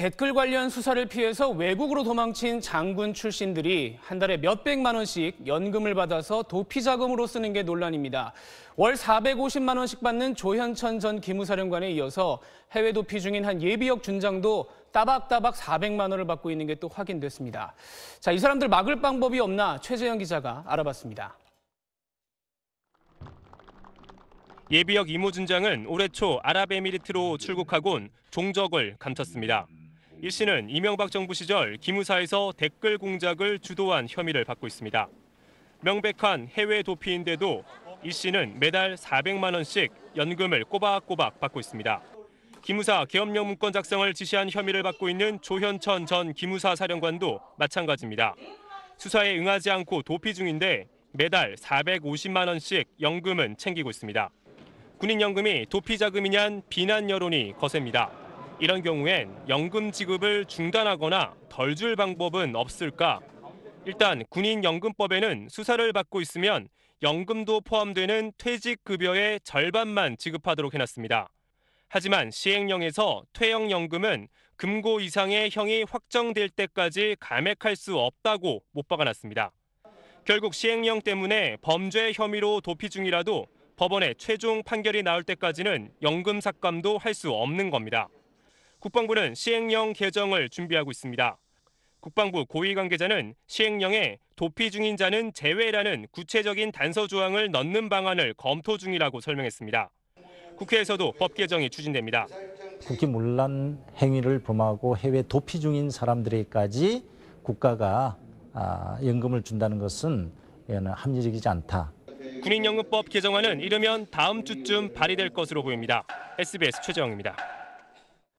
댓글 관련 수사를 피해서 외국으로 도망친 장군 출신들이 한 달에 몇백만 원씩 연금을 받아서 도피 자금으로 쓰는 게 논란입니다. 월 450만 원씩 받는 조현천 전 기무사령관에 이어서 해외 도피 중인 한 예비역 준장도 따박따박 400만 원을 받고 있는 게 또 확인됐습니다. 자, 이 사람들 막을 방법이 없나 최재현 기자가 알아봤습니다. 예비역 이모 준장은 올해 초 아랍에미리트로 출국하곤 종적을 감췄습니다. 일 씨는 이명박 정부 시절 기무사에서 댓글 공작을 주도한 혐의를 받고 있습니다. 명백한 해외 도피인데도 일 씨는 매달 400만 원씩 연금을 꼬박꼬박 받고 있습니다. 기무사 계엄령 문건 작성을 지시한 혐의를 받고 있는 조현천 전 기무사 사령관도 마찬가지입니다. 수사에 응하지 않고 도피 중인데 매달 450만 원씩 연금은 챙기고 있습니다. 군인연금이 도피 자금이냐는 비난 여론이 거셉니다. 이런 경우엔 연금 지급을 중단하거나 덜 줄 방법은 없을까? 일단 군인연금법에는 수사를 받고 있으면 연금도 포함되는 퇴직급여의 절반만 지급하도록 해놨습니다. 하지만 시행령에서 퇴영연금은 금고 이상의 형이 확정될 때까지 감액할 수 없다고 못 박아놨습니다. 결국 시행령 때문에 범죄 혐의로 도피 중이라도 법원의 최종 판결이 나올 때까지는 연금 삭감도 할 수 없는 겁니다. 국방부는 시행령 개정을 준비하고 있습니다. 국방부 고위 관계자는 시행령에 도피 중인 자는 제외라는 구체적인 단서 조항을 넣는 방안을 검토 중이라고 설명했습니다. 국회에서도 법 개정이 추진됩니다. 국기문란 행위를 범하고 해외 도피 중인 사람들에까지 국가가 아, 연금을 준다는 것은 합리적이지 않다. 군인연금법 개정안은 이르면 다음 주쯤 발의될 것으로 보입니다. SBS 최재입니다